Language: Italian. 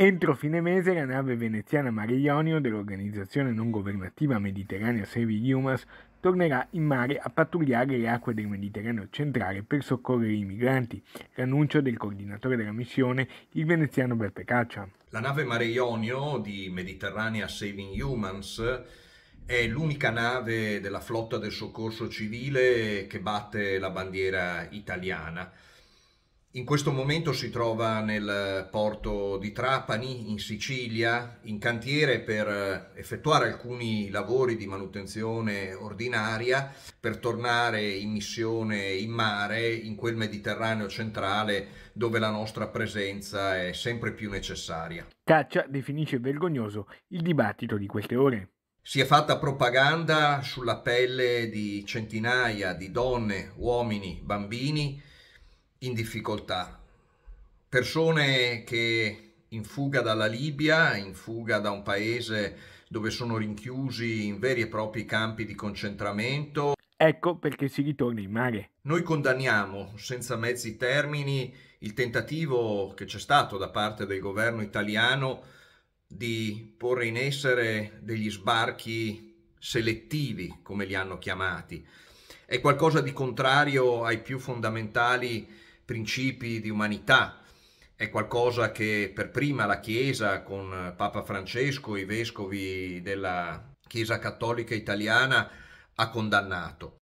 Entro fine mese la nave veneziana Mare Ionio dell'organizzazione non governativa Mediterranea Saving Humans tornerà in mare a pattugliare le acque del Mediterraneo centrale per soccorrere i migranti, l'annuncio del coordinatore della missione, il veneziano Beppe Caccia. La nave Mare Ionio di Mediterranea Saving Humans è l'unica nave della flotta del soccorso civile che batte la bandiera italiana in questo momento si trova nel eh, porto di Trapani, in Sicilia, in cantiere per eh, effettuare alcuni lavori di manutenzione ordinaria per tornare in missione in mare, in quel Mediterraneo centrale dove la nostra presenza è sempre più necessaria. Caccia definisce vergognoso il dibattito di queste ore. Si è fatta propaganda sulla pelle di centinaia di donne, uomini, bambini in difficoltà, persone che in fuga dalla Libia, in fuga da un paese dove sono rinchiusi in veri e propri campi di concentramento. Ecco perché si ritorna in mare. Noi condanniamo senza mezzi termini il tentativo che c'è stato da parte del governo italiano di porre in essere degli sbarchi selettivi, come li hanno chiamati. È qualcosa di contrario ai più fondamentali principi di umanità, è qualcosa che per prima la Chiesa con Papa Francesco, i vescovi della Chiesa Cattolica Italiana, ha condannato.